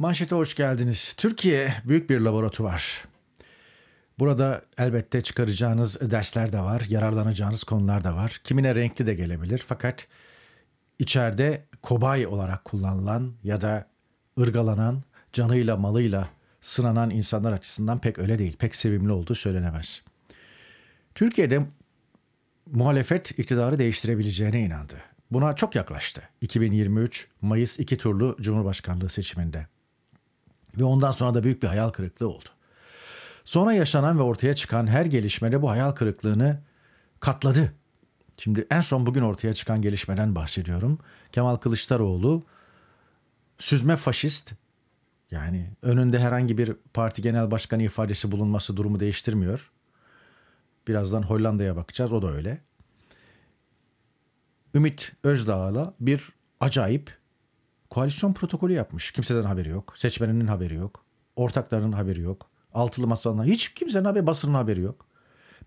Manşete hoş geldiniz. Türkiye büyük bir laboratuvar. Burada elbette çıkaracağınız dersler de var, yararlanacağınız konular da var. Kimine renkli de gelebilir fakat içeride kobay olarak kullanılan ya da ırgalanan, canıyla malıyla sınanan insanlar açısından pek öyle değil. Pek sevimli olduğu söylenemez. Türkiye'de muhalefet iktidarı değiştirebileceğine inandı. Buna çok yaklaştı 2023 Mayıs iki turlu Cumhurbaşkanlığı seçiminde. Ve ondan sonra da büyük bir hayal kırıklığı oldu. Sonra yaşanan ve ortaya çıkan her gelişmede bu hayal kırıklığını katladı. Şimdi en son bugün ortaya çıkan gelişmeden bahsediyorum. Kemal Kılıçdaroğlu süzme faşist yani önünde herhangi bir parti genel başkanı ifadesi bulunması durumu değiştirmiyor. Birazdan Hollanda'ya bakacağız o da öyle. Ümit Özdağ'la bir acayip koalisyon protokolü yapmış. Kimseden haberi yok. Seçmeninin haberi yok. Ortaklarının haberi yok. Altılı masanın hiç kimsenin haberi basının haberi yok.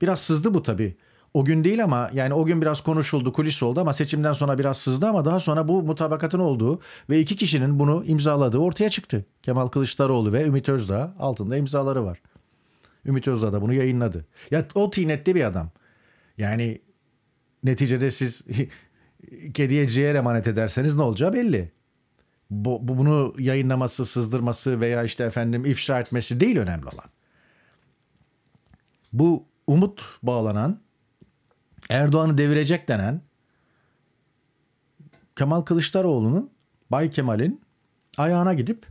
Biraz sızdı bu tabii. O gün değil ama yani o gün biraz konuşuldu, kulis oldu ama seçimden sonra biraz sızdı ama daha sonra bu mutabakatın olduğu ve iki kişinin bunu imzaladığı ortaya çıktı. Kemal Kılıçdaroğlu ve Ümit Özdağ altında imzaları var. Ümit Özdağ da bunu yayınladı. Ya o tinette bir adam. Yani neticede siz kediye ciğer emanet ederseniz ne olacağı belli bu, bunu yayınlaması, sızdırması veya işte efendim ifşa etmesi değil önemli olan. Bu umut bağlanan, Erdoğan'ı devirecek denen Kemal Kılıçdaroğlu'nun, Bay Kemal'in ayağına gidip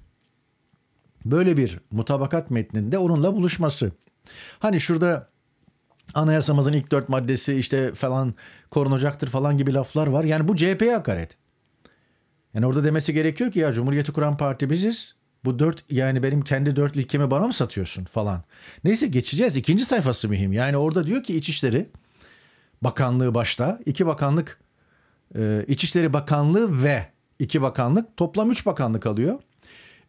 böyle bir mutabakat metninde onunla buluşması. Hani şurada anayasamızın ilk dört maddesi işte falan korunacaktır falan gibi laflar var. Yani bu CHP'ye hakaret. Yani orada demesi gerekiyor ki ya Cumhuriyeti kuran parti biziz. Bu dört yani benim kendi dört ilkemi bana mı satıyorsun falan. Neyse geçeceğiz. İkinci sayfası mühim. Yani orada diyor ki İçişleri Bakanlığı başta iki bakanlık e, İçişleri Bakanlığı ve iki bakanlık toplam üç bakanlık alıyor.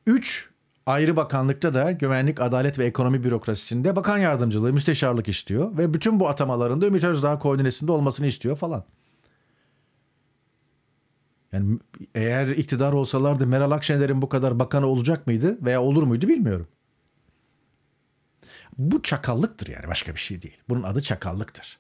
Üç ayrı bakanlıkta da güvenlik, adalet ve ekonomi bürokrasisinde bakan yardımcılığı, müsteşarlık istiyor. Ve bütün bu atamalarında Ümit Özdağ koordinesinde olmasını istiyor falan. Yani eğer iktidar olsalardı Meral Akşener'in bu kadar bakanı olacak mıydı veya olur muydu bilmiyorum. Bu çakallıktır yani başka bir şey değil. Bunun adı çakallıktır.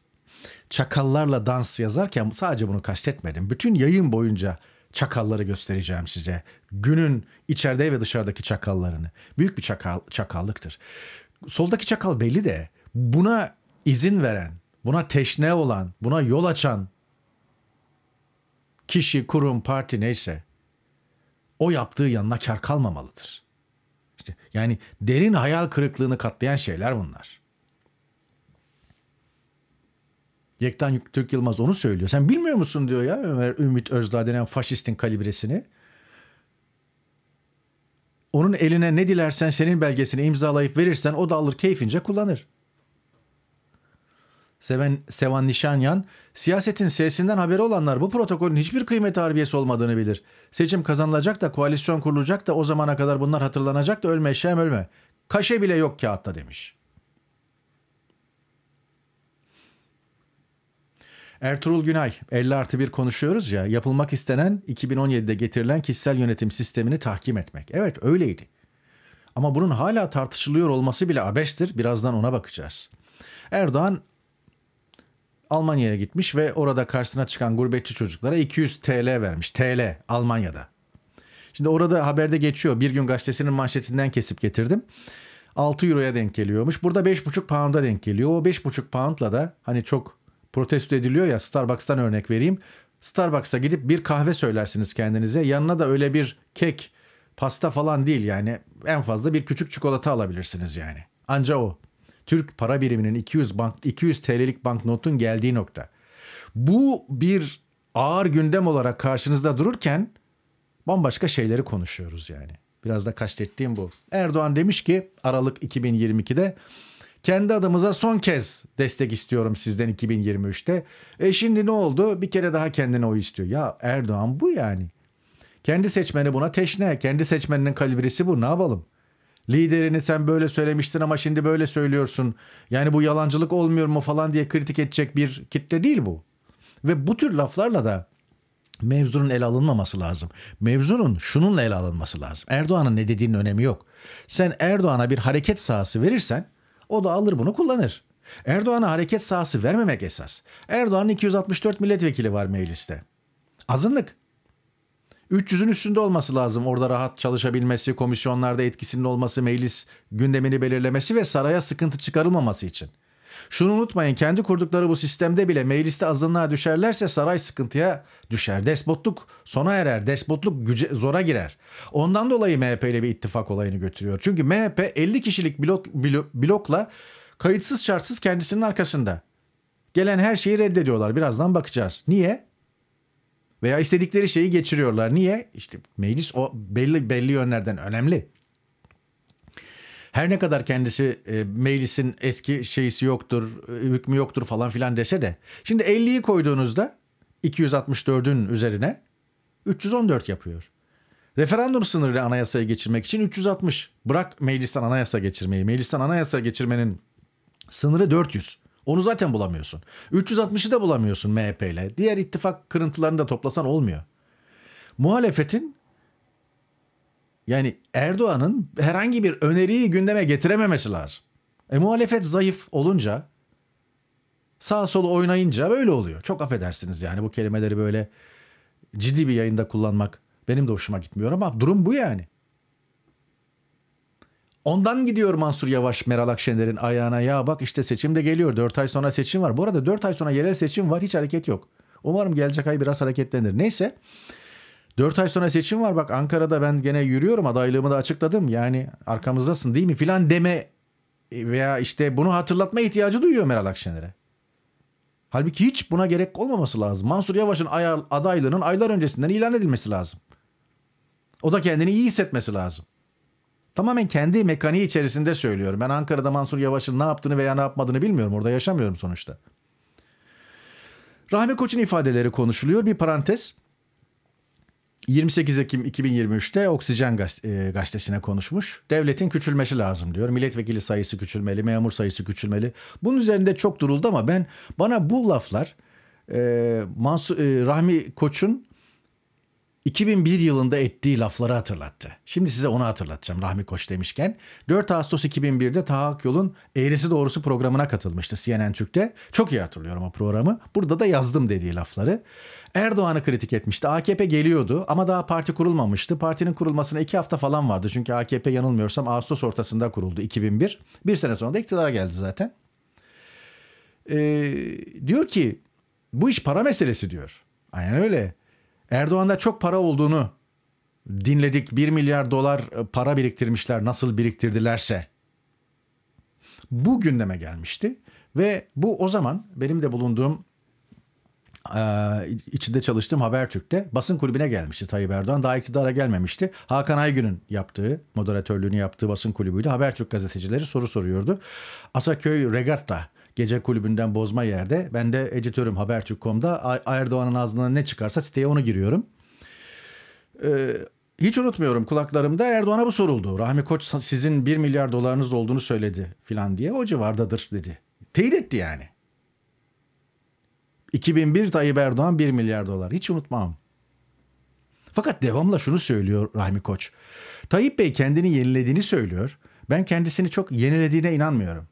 Çakallarla dans yazarken sadece bunu kastetmedim. Bütün yayın boyunca çakalları göstereceğim size. Günün içeride ve dışarıdaki çakallarını. Büyük bir çakal, çakallıktır. Soldaki çakal belli de buna izin veren, buna teşne olan, buna yol açan kişi, kurum, parti neyse o yaptığı yanına kar kalmamalıdır. İşte yani derin hayal kırıklığını katlayan şeyler bunlar. Yektan Türk Yılmaz onu söylüyor. Sen bilmiyor musun diyor ya Ömer Ümit Özdağ denen faşistin kalibresini. Onun eline ne dilersen senin belgesini imzalayıp verirsen o da alır keyfince kullanır. Seven, Sevan Nişanyan, siyasetin sesinden haberi olanlar bu protokolün hiçbir kıymet harbiyesi olmadığını bilir. Seçim kazanılacak da koalisyon kurulacak da o zamana kadar bunlar hatırlanacak da ölme eşeğim ölme. Kaşe bile yok kağıtta demiş. Ertuğrul Günay 50 artı 1 konuşuyoruz ya yapılmak istenen 2017'de getirilen kişisel yönetim sistemini tahkim etmek. Evet öyleydi. Ama bunun hala tartışılıyor olması bile abestir. Birazdan ona bakacağız. Erdoğan Almanya'ya gitmiş ve orada karşısına çıkan gurbetçi çocuklara 200 TL vermiş. TL Almanya'da. Şimdi orada haberde geçiyor. Bir gün gazetesinin manşetinden kesip getirdim. 6 euroya denk geliyormuş. Burada 5,5 pound'a denk geliyor. O 5,5 pound'la da hani çok protesto ediliyor ya Starbucks'tan örnek vereyim. Starbucks'a gidip bir kahve söylersiniz kendinize. Yanına da öyle bir kek, pasta falan değil yani. En fazla bir küçük çikolata alabilirsiniz yani. Anca o. Türk para biriminin 200 bank 200 TL'lik banknotun geldiği nokta. Bu bir ağır gündem olarak karşınızda dururken bambaşka şeyleri konuşuyoruz yani. Biraz da kastettiğim bu. Erdoğan demiş ki Aralık 2022'de kendi adımıza son kez destek istiyorum sizden 2023'te. E şimdi ne oldu? Bir kere daha kendine oy istiyor. Ya Erdoğan bu yani. Kendi seçmeni buna teşne. Kendi seçmeninin kalibresi bu. Ne yapalım? Liderini sen böyle söylemiştin ama şimdi böyle söylüyorsun. Yani bu yalancılık olmuyor mu falan diye kritik edecek bir kitle değil bu. Ve bu tür laflarla da mevzunun ele alınmaması lazım. Mevzunun şununla ele alınması lazım. Erdoğan'ın ne dediğinin önemi yok. Sen Erdoğan'a bir hareket sahası verirsen o da alır bunu kullanır. Erdoğan'a hareket sahası vermemek esas. Erdoğan'ın 264 milletvekili var mecliste. Azınlık. 300'ün üstünde olması lazım orada rahat çalışabilmesi, komisyonlarda etkisinin olması, meclis gündemini belirlemesi ve saraya sıkıntı çıkarılmaması için. Şunu unutmayın kendi kurdukları bu sistemde bile mecliste azınlığa düşerlerse saray sıkıntıya düşer. Despotluk sona erer. Despotluk güce, zora girer. Ondan dolayı MHP ile bir ittifak olayını götürüyor. Çünkü MHP 50 kişilik blok, blokla kayıtsız şartsız kendisinin arkasında. Gelen her şeyi reddediyorlar. Birazdan bakacağız. Niye? Veya istedikleri şeyi geçiriyorlar. Niye? İşte meclis o belli belli yönlerden önemli. Her ne kadar kendisi e, meclisin eski şeysi yoktur, e, hükmü yoktur falan filan dese de. Şimdi 50'yi koyduğunuzda 264'ün üzerine 314 yapıyor. Referandum sınırı anayasaya geçirmek için 360. Bırak meclisten anayasa geçirmeyi. Meclisten anayasa geçirmenin sınırı 400. Onu zaten bulamıyorsun. 360'ı da bulamıyorsun MHP ile. Diğer ittifak kırıntılarını da toplasan olmuyor. Muhalefetin yani Erdoğan'ın herhangi bir öneriyi gündeme getirememesi lazım. E muhalefet zayıf olunca sağ solu oynayınca böyle oluyor. Çok affedersiniz yani bu kelimeleri böyle ciddi bir yayında kullanmak benim de hoşuma gitmiyor ama durum bu yani. Ondan gidiyor Mansur Yavaş Meral Akşener'in ayağına ya bak işte seçim de geliyor 4 ay sonra seçim var. Bu arada 4 ay sonra yerel seçim var hiç hareket yok. Umarım gelecek ay biraz hareketlenir. Neyse 4 ay sonra seçim var bak Ankara'da ben gene yürüyorum adaylığımı da açıkladım. Yani arkamızdasın değil mi filan deme veya işte bunu hatırlatma ihtiyacı duyuyor Meral Akşener'e. Halbuki hiç buna gerek olmaması lazım. Mansur Yavaş'ın adaylığının aylar öncesinden ilan edilmesi lazım. O da kendini iyi hissetmesi lazım. Tamamen kendi mekaniği içerisinde söylüyorum. Ben Ankara'da Mansur Yavaş'ın ne yaptığını veya ne yapmadığını bilmiyorum. Orada yaşamıyorum sonuçta. Rahmi Koç'un ifadeleri konuşuluyor. Bir parantez. 28 Ekim 2023'te Oksijen e, gazetesine konuşmuş. Devletin küçülmesi lazım diyor. Milletvekili sayısı küçülmeli, memur sayısı küçülmeli. Bunun üzerinde çok duruldu ama ben bana bu laflar e, Mansur, e, Rahmi Koç'un 2001 yılında ettiği lafları hatırlattı. Şimdi size onu hatırlatacağım Rahmi Koç demişken. 4 Ağustos 2001'de Taha Akyol'un Eğrisi Doğrusu programına katılmıştı CNN Türk'te. Çok iyi hatırlıyorum o programı. Burada da yazdım dediği lafları. Erdoğan'ı kritik etmişti. AKP geliyordu ama daha parti kurulmamıştı. Partinin kurulmasına 2 hafta falan vardı. Çünkü AKP yanılmıyorsam Ağustos ortasında kuruldu 2001. Bir sene sonra da iktidara geldi zaten. Ee, diyor ki bu iş para meselesi diyor. Aynen öyle. Erdoğan'da çok para olduğunu dinledik. 1 milyar dolar e, para biriktirmişler nasıl biriktirdilerse. Bu gündeme gelmişti ve bu o zaman benim de bulunduğum e, içinde çalıştığım Habertürk'te basın kulübüne gelmişti Tayyip Erdoğan. Daha iktidara gelmemişti. Hakan Aygün'ün yaptığı, moderatörlüğünü yaptığı basın kulübüyle Habertürk gazetecileri soru soruyordu. Ataköy Regatta gece kulübünden bozma yerde. Ben de editörüm Habertürk.com'da Erdoğan'ın ağzından ne çıkarsa siteye onu giriyorum. Ee, hiç unutmuyorum kulaklarımda Erdoğan'a bu soruldu. Rahmi Koç sizin 1 milyar dolarınız olduğunu söyledi filan diye o civardadır dedi. Teyit etti yani. 2001 Tayyip Erdoğan 1 milyar dolar. Hiç unutmam. Fakat devamla şunu söylüyor Rahmi Koç. Tayyip Bey kendini yenilediğini söylüyor. Ben kendisini çok yenilediğine inanmıyorum.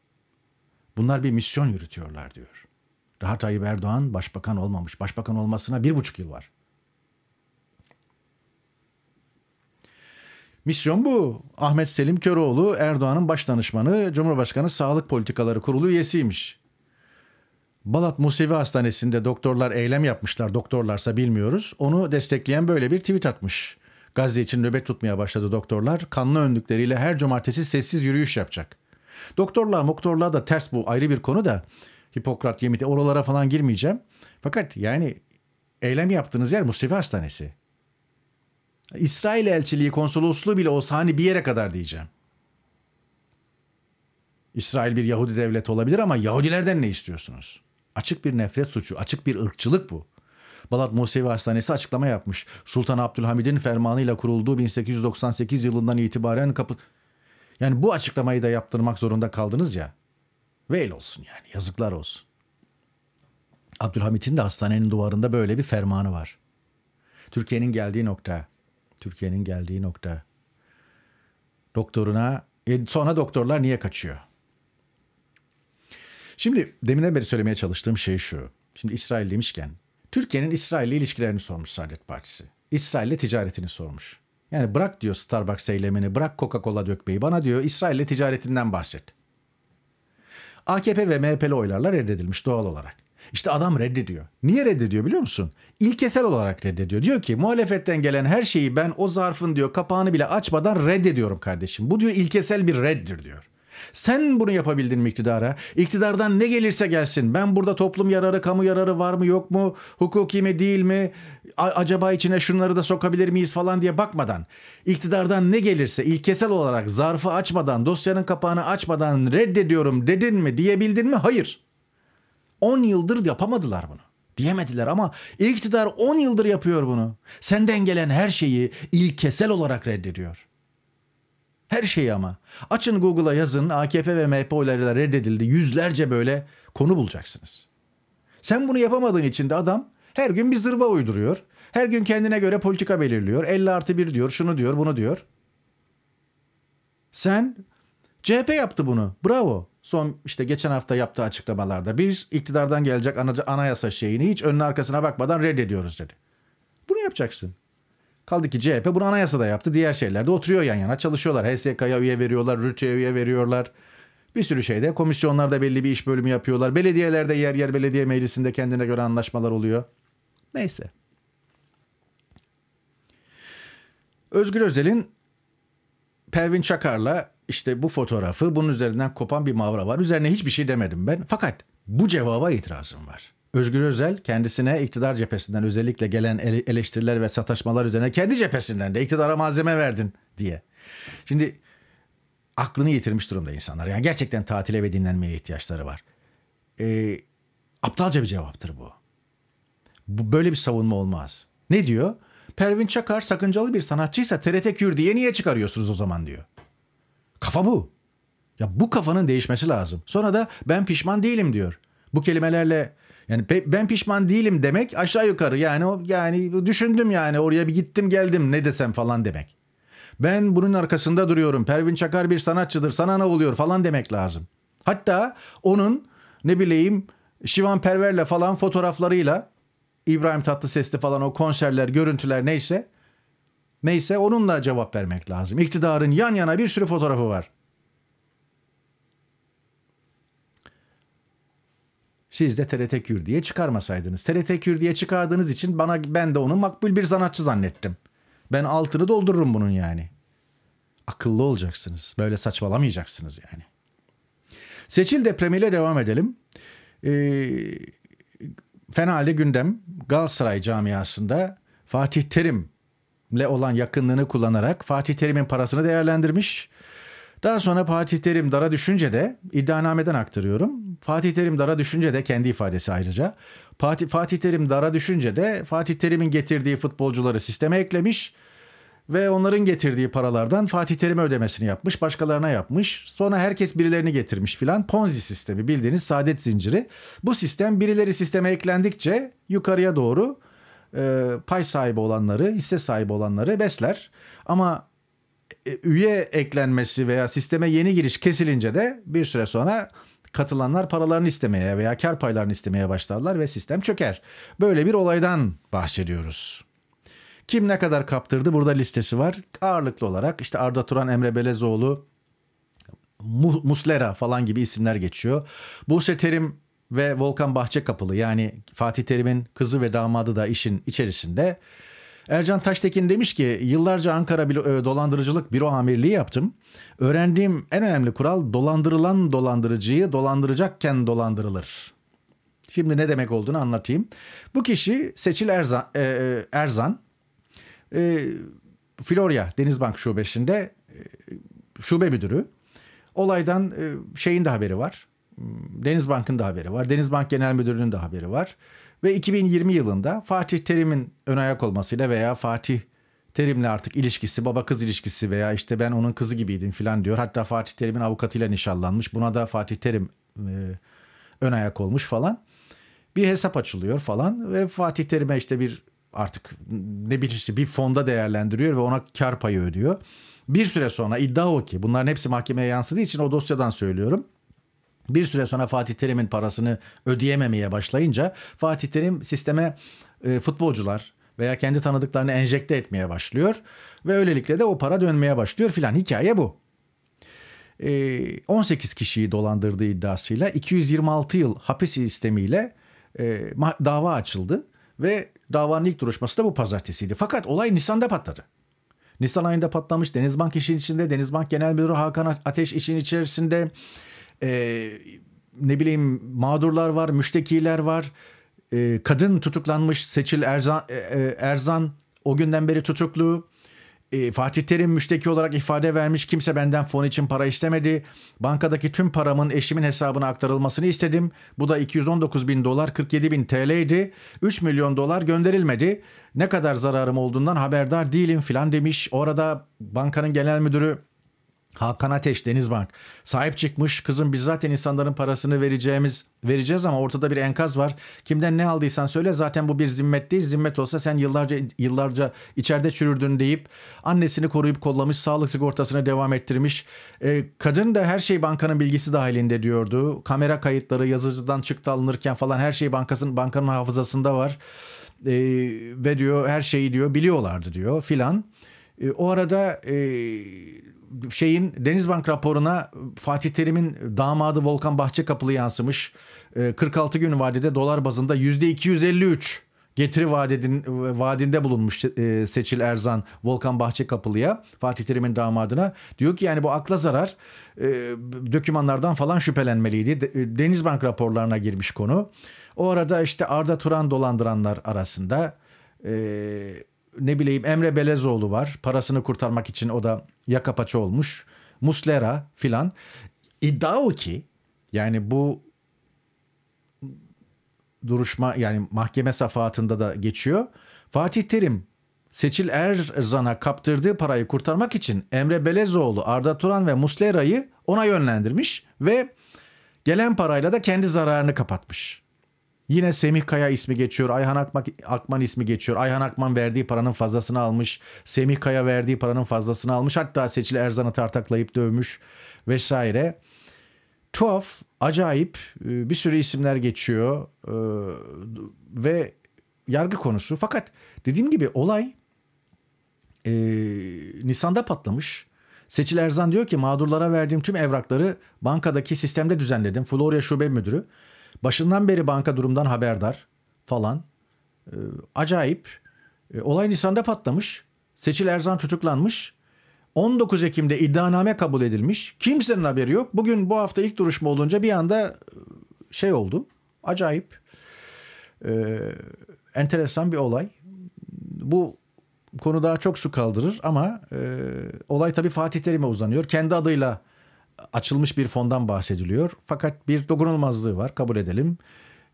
Bunlar bir misyon yürütüyorlar diyor. Daha Tayyip Erdoğan başbakan olmamış. Başbakan olmasına bir buçuk yıl var. Misyon bu. Ahmet Selim Köroğlu Erdoğan'ın baş danışmanı Cumhurbaşkanı Sağlık Politikaları Kurulu üyesiymiş. Balat Musevi Hastanesi'nde doktorlar eylem yapmışlar. Doktorlarsa bilmiyoruz. Onu destekleyen böyle bir tweet atmış. Gazze için nöbet tutmaya başladı doktorlar. Kanlı önlükleriyle her cumartesi sessiz yürüyüş yapacak. Doktorluğa moktorluğa da ters bu ayrı bir konu da Hipokrat yemiti. oralara falan girmeyeceğim. Fakat yani eylem yaptığınız yer Mustafa Hastanesi. İsrail elçiliği konsolosluğu bile olsa hani bir yere kadar diyeceğim. İsrail bir Yahudi devlet olabilir ama Yahudilerden ne istiyorsunuz? Açık bir nefret suçu, açık bir ırkçılık bu. Balat Musevi Hastanesi açıklama yapmış. Sultan Abdülhamid'in fermanıyla kurulduğu 1898 yılından itibaren kapı... Yani bu açıklamayı da yaptırmak zorunda kaldınız ya. Veil olsun yani yazıklar olsun. Abdülhamit'in de hastanenin duvarında böyle bir fermanı var. Türkiye'nin geldiği nokta. Türkiye'nin geldiği nokta. Doktoruna e, sonra doktorlar niye kaçıyor? Şimdi deminden beri söylemeye çalıştığım şey şu. Şimdi İsrail demişken Türkiye'nin İsrail ile ilişkilerini sormuş Saadet Partisi. İsrail ile ticaretini sormuş. Yani bırak diyor Starbucks eylemini, bırak Coca-Cola dökmeyi. Bana diyor İsrail'le ticaretinden bahset. AKP ve MHP'li oylarla reddedilmiş doğal olarak. İşte adam reddediyor. Niye reddediyor biliyor musun? İlkesel olarak reddediyor. Diyor ki muhalefetten gelen her şeyi ben o zarfın diyor kapağını bile açmadan reddediyorum kardeşim. Bu diyor ilkesel bir reddir diyor. Sen bunu yapabildin mi iktidara? İktidardan ne gelirse gelsin. Ben burada toplum yararı, kamu yararı var mı yok mu? Hukuki mi değil mi? A- acaba içine şunları da sokabilir miyiz falan diye bakmadan. iktidardan ne gelirse ilkesel olarak zarfı açmadan, dosyanın kapağını açmadan reddediyorum dedin mi diyebildin mi? Hayır. 10 yıldır yapamadılar bunu diyemediler ama iktidar 10 yıldır yapıyor bunu. Senden gelen her şeyi ilkesel olarak reddediyor. Her şeyi ama. Açın Google'a yazın AKP ve MHP oylarıyla reddedildi. Yüzlerce böyle konu bulacaksınız. Sen bunu yapamadığın için de adam her gün bir zırva uyduruyor. Her gün kendine göre politika belirliyor. 50 artı 1 diyor, şunu diyor, bunu diyor. Sen CHP yaptı bunu. Bravo. Son işte geçen hafta yaptığı açıklamalarda bir iktidardan gelecek anayasa şeyini hiç önüne arkasına bakmadan reddediyoruz dedi. Bunu yapacaksın. Kaldı ki CHP bunu anayasada yaptı. Diğer şeylerde oturuyor yan yana çalışıyorlar. HSK'ya üye veriyorlar, RÜT'e üye veriyorlar. Bir sürü şeyde komisyonlarda belli bir iş bölümü yapıyorlar. Belediyelerde yer yer belediye meclisinde kendine göre anlaşmalar oluyor. Neyse. Özgür Özel'in Pervin Çakar'la işte bu fotoğrafı bunun üzerinden kopan bir mavra var. Üzerine hiçbir şey demedim ben. Fakat bu cevaba itirazım var. Özgür Özel kendisine iktidar cephesinden özellikle gelen eleştiriler ve sataşmalar üzerine kendi cephesinden de iktidara malzeme verdin diye. Şimdi aklını yitirmiş durumda insanlar. Yani gerçekten tatile ve dinlenmeye ihtiyaçları var. E, aptalca bir cevaptır bu. bu. Böyle bir savunma olmaz. Ne diyor? Pervin Çakar sakıncalı bir sanatçıysa TRT Kür niye çıkarıyorsunuz o zaman diyor. Kafa bu. Ya bu kafanın değişmesi lazım. Sonra da ben pişman değilim diyor. Bu kelimelerle yani pe- ben pişman değilim demek aşağı yukarı yani o yani düşündüm yani oraya bir gittim geldim ne desem falan demek. Ben bunun arkasında duruyorum. Pervin Çakar bir sanatçıdır. Sana ne oluyor falan demek lazım. Hatta onun ne bileyim Şivan Perver'le falan fotoğraflarıyla İbrahim Tatlıses'te falan o konserler, görüntüler neyse neyse onunla cevap vermek lazım. İktidarın yan yana bir sürü fotoğrafı var. Siz de TRT Kür diye çıkarmasaydınız. TRT Kür diye çıkardığınız için bana ben de onu makbul bir sanatçı zannettim. Ben altını doldururum bunun yani. Akıllı olacaksınız. Böyle saçmalamayacaksınız yani. Seçil depremiyle devam edelim. Ee, fena halde gündem Galatasaray camiasında Fatih Terim'le olan yakınlığını kullanarak Fatih Terim'in parasını değerlendirmiş daha sonra Fatih Terim dara düşünce de iddianameden aktarıyorum. Fatih Terim dara düşünce de kendi ifadesi ayrıca. Fatih, Fatih Terim dara düşünce de Fatih Terim'in getirdiği futbolcuları sisteme eklemiş ve onların getirdiği paralardan Fatih Terim'e ödemesini yapmış, başkalarına yapmış. Sonra herkes birilerini getirmiş filan. Ponzi sistemi bildiğiniz saadet zinciri. Bu sistem birileri sisteme eklendikçe yukarıya doğru e, pay sahibi olanları, hisse sahibi olanları besler. Ama e, üye eklenmesi veya sisteme yeni giriş kesilince de bir süre sonra katılanlar paralarını istemeye veya kar paylarını istemeye başlarlar ve sistem çöker. Böyle bir olaydan bahsediyoruz. Kim ne kadar kaptırdı burada listesi var. Ağırlıklı olarak işte Arda Turan, Emre Belezoğlu, Muslera falan gibi isimler geçiyor. Buse Terim ve Volkan Bahçekapılı yani Fatih Terim'in kızı ve damadı da işin içerisinde. Ercan Taştekin demiş ki yıllarca Ankara e, Dolandırıcılık Büro Amirliği yaptım. Öğrendiğim en önemli kural dolandırılan dolandırıcıyı dolandıracakken dolandırılır. Şimdi ne demek olduğunu anlatayım. Bu kişi Seçil Erzan, e, e Erzan e, Florya Denizbank Şubesi'nde e, şube müdürü. Olaydan e, şeyin de haberi var. Hmm, Denizbank'ın da haberi var. Denizbank Genel Müdürü'nün de haberi var. Ve 2020 yılında Fatih Terim'in ön ayak olmasıyla veya Fatih Terim'le artık ilişkisi, baba kız ilişkisi veya işte ben onun kızı gibiydim filan diyor. Hatta Fatih Terim'in avukatıyla nişanlanmış. Buna da Fatih Terim e, ön ayak olmuş falan. Bir hesap açılıyor falan ve Fatih Terim'e işte bir artık ne bilirse bir fonda değerlendiriyor ve ona kar payı ödüyor. Bir süre sonra iddia o ki bunların hepsi mahkemeye yansıdığı için o dosyadan söylüyorum bir süre sonra Fatih Terim'in parasını ödeyememeye başlayınca Fatih Terim sisteme e, futbolcular veya kendi tanıdıklarını enjekte etmeye başlıyor ve öylelikle de o para dönmeye başlıyor filan hikaye bu. E, 18 kişiyi dolandırdığı iddiasıyla 226 yıl hapis istemiyle e, dava açıldı ve davanın ilk duruşması da bu pazartesiydi. Fakat olay Nisan'da patladı. Nisan ayında patlamış Denizbank işin içinde, Denizbank Genel Müdürü Hakan Ateş işin içerisinde, e, ne bileyim mağdurlar var, müştekiler var. E, kadın tutuklanmış Seçil Erzan, e, e, Erzan o günden beri tutuklu. E, Fatih Terim müşteki olarak ifade vermiş. Kimse benden fon için para istemedi. Bankadaki tüm paramın eşimin hesabına aktarılmasını istedim. Bu da 219 bin dolar 47 bin TL idi. 3 milyon dolar gönderilmedi. Ne kadar zararım olduğundan haberdar değilim filan demiş. Orada bankanın genel müdürü Hakan Ateş Denizbank sahip çıkmış kızım biz zaten insanların parasını vereceğimiz vereceğiz ama ortada bir enkaz var. Kimden ne aldıysan söyle zaten bu bir zimmet değil. Zimmet olsa sen yıllarca yıllarca içeride çürürdün deyip annesini koruyup kollamış sağlık sigortasına devam ettirmiş. E, kadın da her şey bankanın bilgisi dahilinde diyordu. Kamera kayıtları yazıcıdan çıktı alınırken falan her şey bankasının bankanın hafızasında var. E, ve diyor her şeyi diyor biliyorlardı diyor filan. E, o arada e, şeyin Denizbank raporuna Fatih Terim'in damadı Volkan Bahçekapılı yansımış. 46 ee, gün vadede dolar bazında %253 getiri vadedin, vadinde bulunmuş e, Seçil Erzan Volkan Bahçekapılı'ya Fatih Terim'in damadına. Diyor ki yani bu akla zarar e, dokümanlardan falan şüphelenmeliydi. E, Denizbank raporlarına girmiş konu. O arada işte Arda Turan dolandıranlar arasında ne bileyim Emre Belezoğlu var. Parasını kurtarmak için o da yaka paça olmuş. Muslera filan. İddia o ki yani bu duruşma yani mahkeme safahatında da geçiyor. Fatih Terim Seçil Erzan'a kaptırdığı parayı kurtarmak için Emre Belezoğlu, Arda Turan ve Muslera'yı ona yönlendirmiş ve gelen parayla da kendi zararını kapatmış. Yine Semih Kaya ismi geçiyor. Ayhan Akman, Akman ismi geçiyor. Ayhan Akman verdiği paranın fazlasını almış. Semih Kaya verdiği paranın fazlasını almış. Hatta Seçil Erzan'ı tartaklayıp dövmüş vesaire. Tuhaf, acayip e, bir sürü isimler geçiyor e, ve yargı konusu. Fakat dediğim gibi olay e, Nisan'da patlamış. Seçil Erzan diyor ki mağdurlara verdiğim tüm evrakları bankadaki sistemde düzenledim. Florya Şube Müdürü Başından beri banka durumdan haberdar falan. E, acayip. E, olay Nisan'da patlamış. Seçil Erzan tutuklanmış. 19 Ekim'de iddianame kabul edilmiş. Kimsenin haberi yok. Bugün bu hafta ilk duruşma olunca bir anda e, şey oldu. Acayip. E, enteresan bir olay. Bu konu daha çok su kaldırır ama e, olay tabii Fatih Terim'e uzanıyor. Kendi adıyla açılmış bir fondan bahsediliyor. Fakat bir dokunulmazlığı var kabul edelim.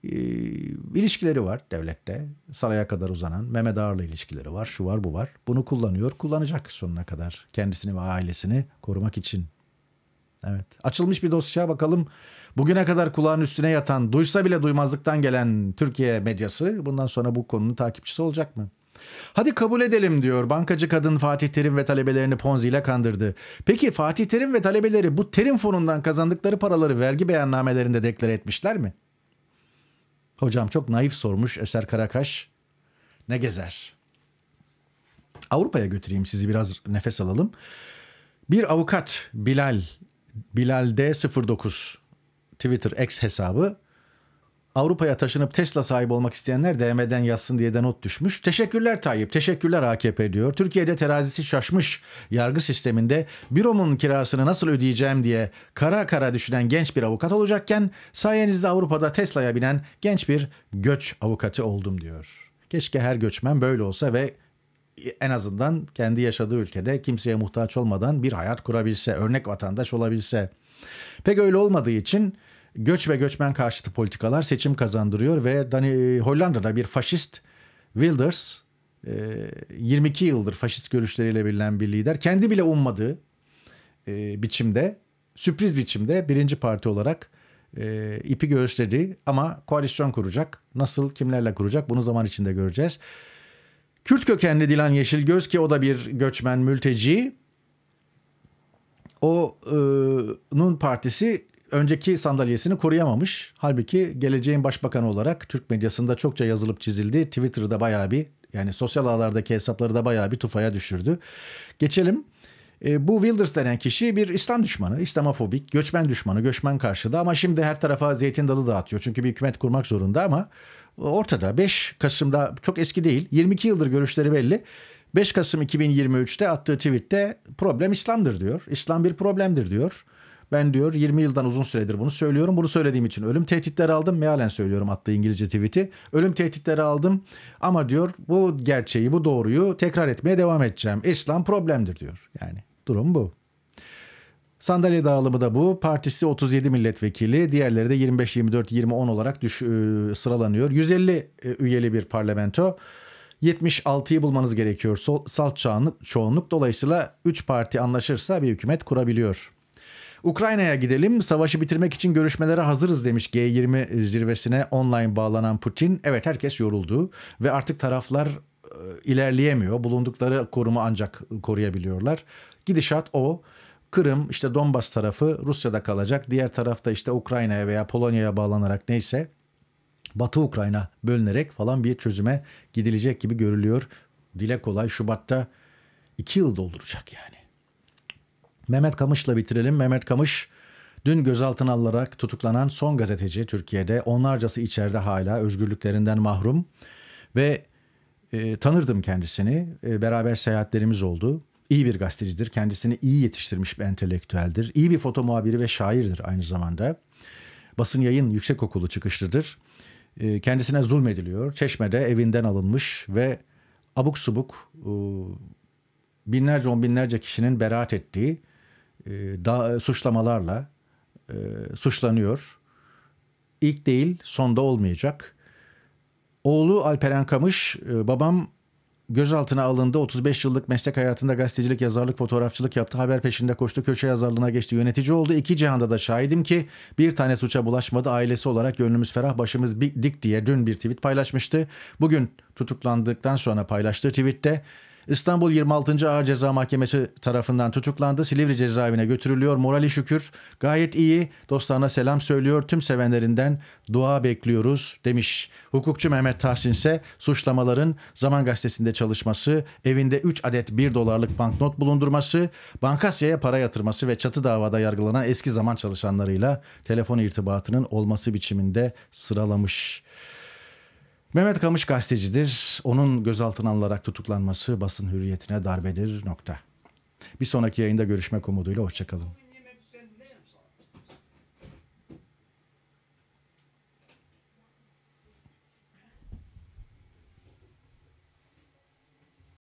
Ee, ilişkileri var devlette. Saraya kadar uzanan Mehmet Ağar'la ilişkileri var. Şu var bu var. Bunu kullanıyor. Kullanacak sonuna kadar kendisini ve ailesini korumak için. Evet. Açılmış bir dosya bakalım. Bugüne kadar kulağın üstüne yatan, duysa bile duymazlıktan gelen Türkiye medyası bundan sonra bu konunun takipçisi olacak mı? Hadi kabul edelim diyor. Bankacı kadın Fatih Terim ve talebelerini Ponzi ile kandırdı. Peki Fatih Terim ve talebeleri bu Terim fonundan kazandıkları paraları vergi beyannamelerinde deklar etmişler mi? Hocam çok naif sormuş Eser Karakaş. Ne gezer? Avrupa'ya götüreyim sizi biraz nefes alalım. Bir avukat Bilal Bilal D09 Twitter X hesabı Avrupa'ya taşınıp Tesla sahibi olmak isteyenler DM'den yazsın diye de not düşmüş. Teşekkürler Tayyip, teşekkürler AKP diyor. Türkiye'de terazisi şaşmış yargı sisteminde büromun kirasını nasıl ödeyeceğim diye kara kara düşünen genç bir avukat olacakken sayenizde Avrupa'da Tesla'ya binen genç bir göç avukatı oldum diyor. Keşke her göçmen böyle olsa ve en azından kendi yaşadığı ülkede kimseye muhtaç olmadan bir hayat kurabilse, örnek vatandaş olabilse. Pek öyle olmadığı için göç ve göçmen karşıtı politikalar seçim kazandırıyor ve Dani, e, Hollanda'da bir faşist Wilders 22 e, yıldır faşist görüşleriyle bilinen bir lider kendi bile ummadığı e, biçimde sürpriz biçimde birinci parti olarak ipi göğüsledi ama koalisyon kuracak. Nasıl kimlerle kuracak bunu zaman içinde göreceğiz. Kürt kökenli Dilan Yeşilgöz ki o da bir göçmen mülteci. O'nun partisi önceki sandalyesini koruyamamış. Halbuki geleceğin başbakanı olarak Türk medyasında çokça yazılıp çizildi. Twitter'da bayağı bir yani sosyal ağlardaki hesapları da bayağı bir tufaya düşürdü. Geçelim. E, bu Wilders denen kişi bir İslam düşmanı, İslamofobik, göçmen düşmanı, göçmen karşıtı ama şimdi her tarafa zeytin dalı dağıtıyor. Çünkü bir hükümet kurmak zorunda ama ortada 5 Kasım'da çok eski değil 22 yıldır görüşleri belli. 5 Kasım 2023'te attığı tweette problem İslam'dır diyor. İslam bir problemdir diyor. Ben diyor 20 yıldan uzun süredir bunu söylüyorum. Bunu söylediğim için ölüm tehditleri aldım. Mealen söylüyorum attığı İngilizce tweet'i. Ölüm tehditleri aldım ama diyor bu gerçeği, bu doğruyu tekrar etmeye devam edeceğim. İslam problemdir diyor. Yani durum bu. Sandalye dağılımı da bu. Partisi 37 milletvekili, diğerleri de 25, 24, 20, 10 olarak düş, e, sıralanıyor. 150 e, üyeli bir parlamento. 76'yı bulmanız gerekiyor. Salt çoğunluk. Dolayısıyla 3 parti anlaşırsa bir hükümet kurabiliyor. Ukrayna'ya gidelim. Savaşı bitirmek için görüşmelere hazırız demiş G20 zirvesine online bağlanan Putin. Evet herkes yoruldu ve artık taraflar e, ilerleyemiyor. Bulundukları korumu ancak koruyabiliyorlar. Gidişat o. Kırım işte Donbas tarafı Rusya'da kalacak. Diğer tarafta işte Ukrayna'ya veya Polonya'ya bağlanarak neyse Batı Ukrayna bölünerek falan bir çözüme gidilecek gibi görülüyor. Dile kolay Şubat'ta iki yıl dolduracak yani. Mehmet Kamış'la bitirelim. Mehmet Kamış dün gözaltına alarak tutuklanan son gazeteci Türkiye'de. Onlarcası içeride hala özgürlüklerinden mahrum ve e, tanırdım kendisini. E, beraber seyahatlerimiz oldu. İyi bir gazetecidir. Kendisini iyi yetiştirmiş bir entelektüeldir. İyi bir foto muhabiri ve şairdir aynı zamanda. Basın yayın yüksekokulu çıkışlıdır. E, kendisine zulmediliyor. Çeşme'de evinden alınmış ve abuk subuk e, binlerce on binlerce kişinin beraat ettiği ee, da, suçlamalarla e, suçlanıyor. İlk değil sonda olmayacak. Oğlu Alperen Kamış, e, babam gözaltına alındı. 35 yıllık meslek hayatında gazetecilik, yazarlık, fotoğrafçılık yaptı. Haber peşinde koştu. Köşe yazarlığına geçti. Yönetici oldu. İki cihanda da şahidim ki bir tane suça bulaşmadı. Ailesi olarak gönlümüz ferah, başımız dik diye dün bir tweet paylaşmıştı. Bugün tutuklandıktan sonra paylaştığı tweette İstanbul 26. Ağır Ceza Mahkemesi tarafından tutuklandı. Silivri cezaevine götürülüyor. Morali şükür gayet iyi. Dostlarına selam söylüyor. Tüm sevenlerinden dua bekliyoruz demiş. Hukukçu Mehmet Tahsin ise suçlamaların Zaman Gazetesi'nde çalışması, evinde 3 adet 1 dolarlık banknot bulundurması, bankasyaya para yatırması ve çatı davada yargılanan eski zaman çalışanlarıyla telefon irtibatının olması biçiminde sıralamış. Mehmet Kamış gazetecidir. Onun gözaltına alınarak tutuklanması basın hürriyetine darbedir nokta. Bir sonraki yayında görüşmek umuduyla hoşçakalın.